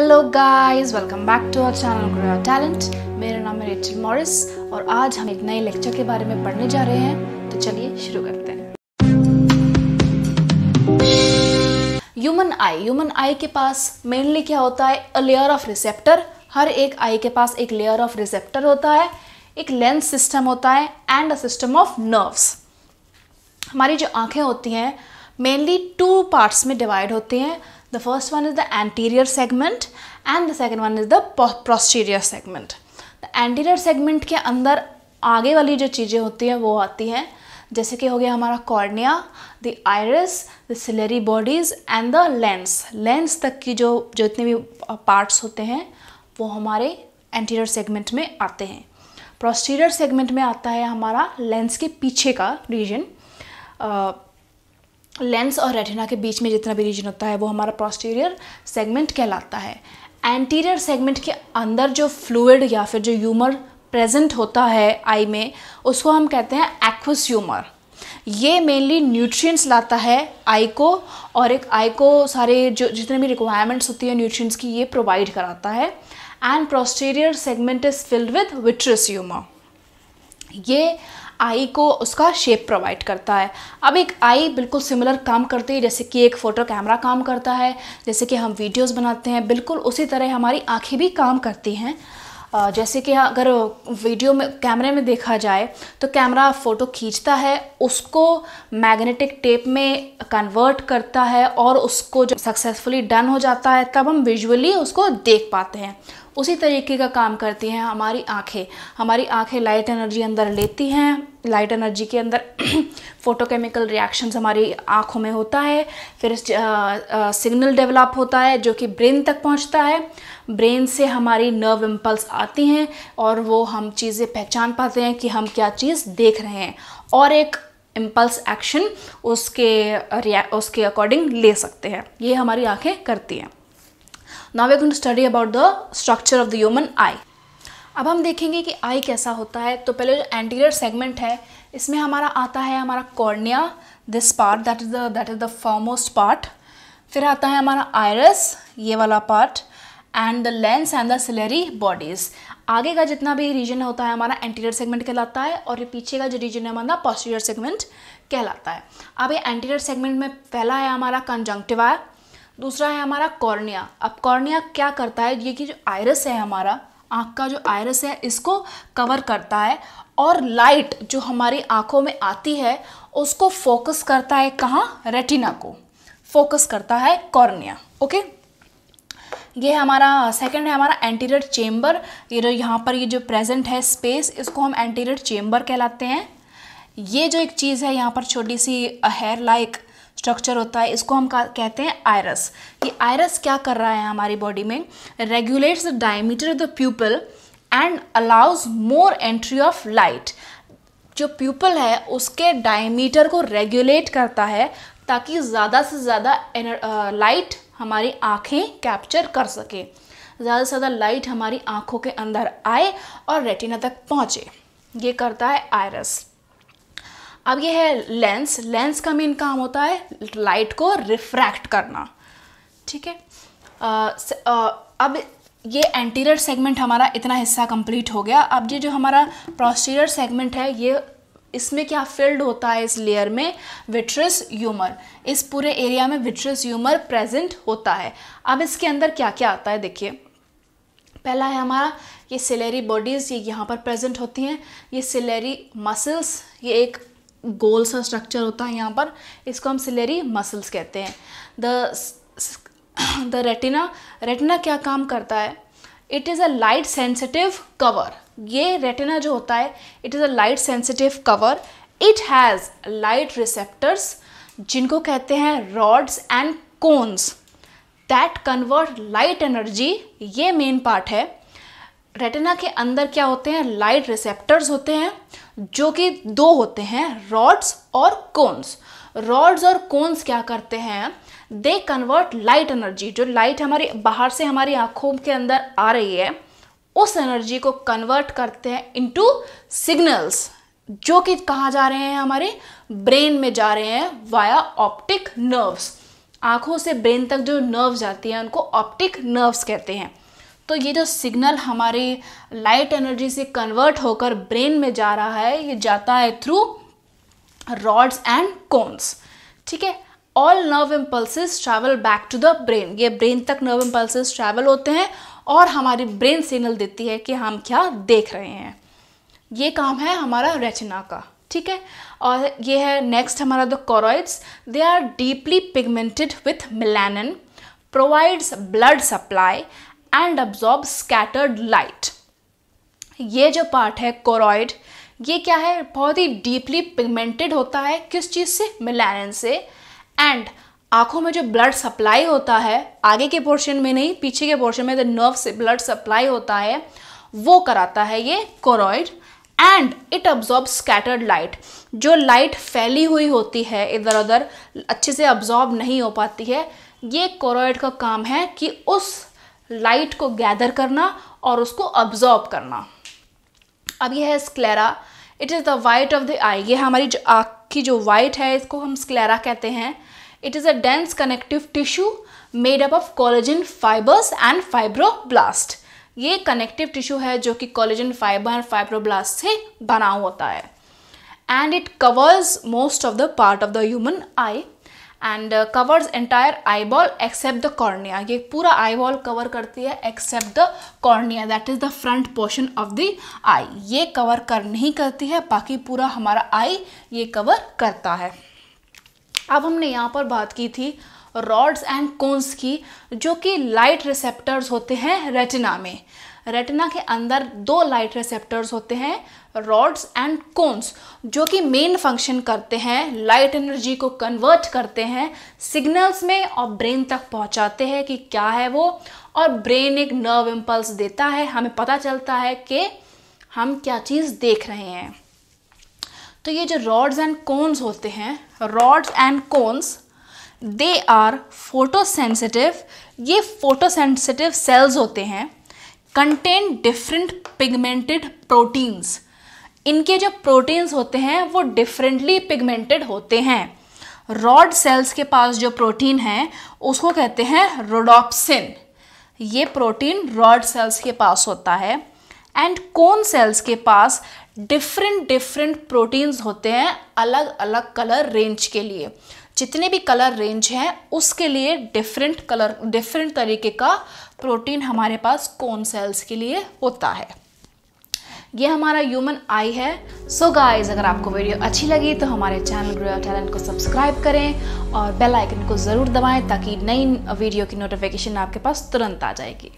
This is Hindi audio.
Hello guys welcome back to our channel grow talent मेरा नाम है रेचल मॉरिस और आज हम एक नए लेक्चर के बारे में पढ़ने जा रहे हैं तो चलिए शुरू करते हैं ह्यूमन आई ह्यूमन आई के पास मेनली क्या होता है अ लेयर ऑफ रिसेप्टर हर एक आई के पास एक लेयर ऑफ रिसेप्टर होता है एक लेंस सिस्टम होता है and a system of nerves हमारी जो आंखें होती हैं मेनली टू पार्ट्स में डिवाइड होती हैं The first one is the anterior segment and the second one is the posterior segment. The anterior segment के अंदर आगे वाली जो चीज़ें होती हैं वो आती हैं जैसे कि हो गया हमारा cornea the iris the ciliary bodies and the lens lens तक की जो जितने भी पार्ट्स होते हैं वो हमारे एंटीरियर सेगमेंट में आते हैं प्रोस्टीरियर सेगमेंट में आता है हमारा लेंस के पीछे का रीजन लेंस और रेटिना के बीच में जितना भी रीजन होता है वो हमारा प्रोस्टीरियर सेगमेंट कहलाता है एंटीरियर सेगमेंट के अंदर जो फ्लूड या फिर जो यूमर प्रेजेंट होता है आई में उसको हम कहते हैं एक्वस यूमर ये मेनली न्यूट्रिएंट्स लाता है आई को और एक आई को सारे जो जितने भी रिक्वायरमेंट्स होती है न्यूट्रिएंट्स की ये प्रोवाइड कराता है and posterior segment is filled with vitreous humour ये आई को उसका शेप प्रोवाइड करता है अब एक आई बिल्कुल सिमिलर काम करती है जैसे कि एक फ़ोटो कैमरा काम करता है जैसे कि हम वीडियोस बनाते हैं बिल्कुल उसी तरह हमारी आँखें भी काम करती हैं जैसे कि अगर वीडियो में कैमरे में देखा जाए तो कैमरा फ़ोटो खींचता है उसको मैग्नेटिक टेप में कन्वर्ट करता है और उसको जब सक्सेसफुली डन हो जाता है तब हम विजुअली उसको देख पाते हैं उसी तरीके का काम करती हैं हमारी आँखें हमारी आँखें लाइट एनर्जी अंदर लेती हैं लाइट एनर्जी के अंदर फोटोकेमिकल रिएक्शंस हमारी आँखों में होता है फिर सिग्नल डेवलप होता है जो कि ब्रेन तक पहुंचता है ब्रेन से हमारी नर्व इम्पल्स आती हैं और वो हम चीज़ें पहचान पाते हैं कि हम क्या चीज़ देख रहे हैं और एक इम्पल्स एक्शन उसके उसके अकॉर्डिंग ले सकते हैं ये हमारी आँखें करती हैं now we're study about the structure of the human eye अब हम देखेंगे कि आई कैसा होता है तो पहले जो एंटीरियर सेगमेंट है इसमें हमारा आता है हमारा cornea this part that is the that is the foremost part फिर आता है हमारा आयरस ये वाला part and the lens and the ciliary bodies आगे का जितना भी रीजन होता है हमारा एंटीरियर सेगमेंट कहलाता है और ये पीछे का जो रीजन है हमारा पॉस्टीरियर सेगमेंट कहलाता है अब ये एंटीरियर सेगमेंट में पहला है हमारा कंजंक्टिवा दूसरा है हमारा कॉर्निया अब कॉर्निया क्या करता है ये कि जो आयरस है हमारा आँख का जो आयरस है इसको कवर करता है और लाइट जो हमारी आँखों में आती है उसको फोकस करता है कहाँ रेटिना को फोकस करता है कॉर्निया ओके ये हमारा सेकंड है हमारा एंटीरियर चेम्बर ये जो यहाँ पर ये जो प्रेजेंट है स्पेस इसको हम एंटीरियर चेम्बर कहलाते हैं ये जो एक चीज़ है यहाँ पर छोटी सी हेयर लाइक स्ट्रक्चर होता है इसको हम कहते हैं आयरस ये आयरस क्या कर रहा है हमारी बॉडी में regulates the diameter of the pupil and allows more entry of light जो प्यूपल है उसके डायमीटर को रेगुलेट करता है ताकि ज़्यादा से ज़्यादा लाइट हमारी आँखें कैप्चर कर सकें ज़्यादा से ज़्यादा लाइट हमारी आँखों के अंदर आए और रेटिना तक पहुँचे ये करता है आयरस अब ये है लेंस लेंस का मेन काम होता है लाइट को रिफ्रैक्ट करना ठीक है अब ये एंटीरियर सेगमेंट हमारा इतना हिस्सा कंप्लीट हो गया अब ये जो हमारा प्रोस्टीरियर सेगमेंट है ये इसमें क्या फिल्ड होता है इस लेयर में विट्रस यूमर इस पूरे एरिया में विट्रस यूमर प्रेजेंट होता है अब इसके अंदर क्या क्या आता है देखिए पहला है हमारा ये सिलेरी बॉडीज़ ये यहाँ पर प्रेजेंट होती हैं ये सिलेरी मसल्स ये एक गोल सा स्ट्रक्चर होता है यहाँ पर इसको हम सिलेरी मसल्स कहते हैं द द रेटिना रेटिना क्या काम करता है it is a light sensitive cover ये रेटिना जो होता है it is a light sensitive cover it has light receptors जिनको कहते हैं rods and cones that convert light energy ये मेन पार्ट है रेटिना के अंदर क्या होते हैं लाइट रिसेप्टर्स होते हैं जो कि दो होते हैं रॉड्स और कोन्स रॉड्स और कोन्स क्या करते हैं दे कन्वर्ट लाइट एनर्जी जो लाइट हमारी बाहर से हमारी आंखों के अंदर आ रही है उस एनर्जी को कन्वर्ट करते हैं इनटू सिग्नल्स जो कि कहाँ जा रहे हैं हमारे ब्रेन में जा रहे हैं वाया ऑप्टिक नर्व्स आँखों से ब्रेन तक जो नर्व्स जाती हैं उनको ऑप्टिक नर्व्स कहते हैं तो ये जो सिग्नल हमारे लाइट एनर्जी से कन्वर्ट होकर ब्रेन में जा रहा है ये जाता है थ्रू रॉड्स एंड कोन्स ठीक है all nerve impulses travel back to the brain ये ब्रेन तक नर्व इम्पल्सिस ट्रैवल होते हैं और हमारी ब्रेन सिग्नल देती है कि हम क्या देख रहे हैं ये काम है हमारा रचना का ठीक है और ये है नेक्स्ट हमारा the choroids they are deeply pigmented with melanin provides blood supply and absorb scattered light ये जो पार्ट है कोरॉइड ये क्या है बहुत ही डीपली पिगमेंटेड होता है किस चीज़ से मिलानिन से एंड आँखों में जो ब्लड सप्लाई होता है आगे के पोर्शन में नहीं पीछे के पोर्शन में जो नर्व से ब्लड सप्लाई होता है वो कराता है ये choroid and it absorb scattered light जो लाइट फैली हुई होती है इधर उधर अच्छे से अब्जॉर्ब नहीं हो पाती है ये कोरॉइड का काम है कि उस लाइट को गैदर करना और उसको अब्जॉर्ब करना अब यह है sclera it is the white of the eye ये हमारी जो आँख की जो वाइट है इसको हम स्क्लेरा कहते हैं it is a dense connective tissue made up of collagen fibres and fibroblast ये कनेक्टिव टिश्यू है जो कि कॉलेजन फाइबर एंड फाइब्रोब्लास्ट से बना होता है and it covers most of the part of the human eye and covers entire eye ball except the cornea ये पूरा आई बॉल कवर करती है except the cornea that is the front portion of the eye ये कवर कर नहीं करती है बाकी पूरा हमारा आई ये कवर करता है अब हमने यहाँ पर बात की थी रॉड्स एंड कोन्स की जो कि लाइट रिसेप्टर्स होते हैं रेटिना में रेटिना के अंदर दो लाइट रिसेप्टर्स होते हैं रॉड्स एंड कोन्स जो कि मेन फंक्शन करते हैं लाइट एनर्जी को कन्वर्ट करते हैं सिग्नल्स में और ब्रेन तक पहुंचाते हैं कि क्या है वो और ब्रेन एक नर्व इम्पल्स देता है हमें पता चलता है कि हम क्या चीज़ देख रहे हैं तो ये जो रॉड्स एंड कोन्स होते हैं rods and cones they are photo sensitive ये सेंसिटिव सेल्स होते हैं कंटेन डिफरेंट पिगमेंटेड प्रोटीन्स इनके जो प्रोटीन्स होते हैं वो डिफरेंटली पिगमेंटेड होते हैं रॉड सेल्स के पास जो प्रोटीन है उसको कहते हैं रोडोप्सिन ये प्रोटीन रॉड सेल्स के पास होता है एंड कोन सेल्स के पास डिफरेंट डिफरेंट प्रोटीन्स होते हैं अलग अलग कलर रेंज के लिए जितने भी कलर रेंज हैं उसके लिए डिफरेंट कलर डिफरेंट तरीके का प्रोटीन हमारे पास कौन सेल्स के लिए होता है ये हमारा ह्यूमन आई है सो so गाइस अगर आपको वीडियो अच्छी लगी तो हमारे चैनल ग्रो टैलेंट को सब्सक्राइब करें और बेल आइकन को ज़रूर दबाएं ताकि नई वीडियो की नोटिफिकेशन आपके पास तुरंत आ जाएगी